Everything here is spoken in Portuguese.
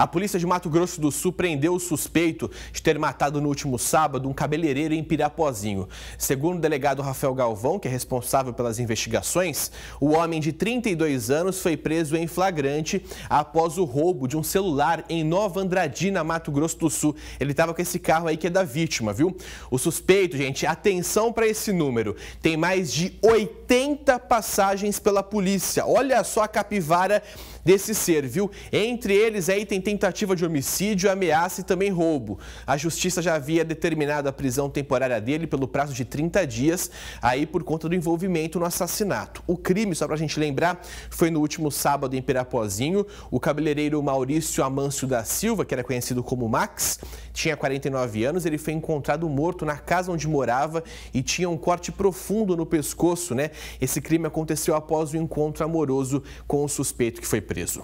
A polícia de Mato Grosso do Sul prendeu o suspeito de ter matado no último sábado um cabeleireiro em Pirapozinho. Segundo o delegado Rafael Galvão, que é responsável pelas investigações, o homem de 32 anos foi preso em flagrante após o roubo de um celular em Nova Andradina, Mato Grosso do Sul. Ele estava com esse carro aí que é da vítima, viu? O suspeito, gente, atenção para esse número. Tem mais de 80 passagens pela polícia. Olha só a capivara desse ser, viu? Entre eles aí tem tentativa de homicídio, ameaça e também roubo. A justiça já havia determinado a prisão temporária dele pelo prazo de 30 dias, aí por conta do envolvimento no assassinato. O crime, só para a gente lembrar, foi no último sábado em Pirapozinho. O cabeleireiro Maurício Amâncio da Silva, que era conhecido como Max, tinha 49 anos, ele foi encontrado morto na casa onde morava e tinha um corte profundo no pescoço, né? Esse crime aconteceu após o encontro amoroso com o suspeito que foi preso.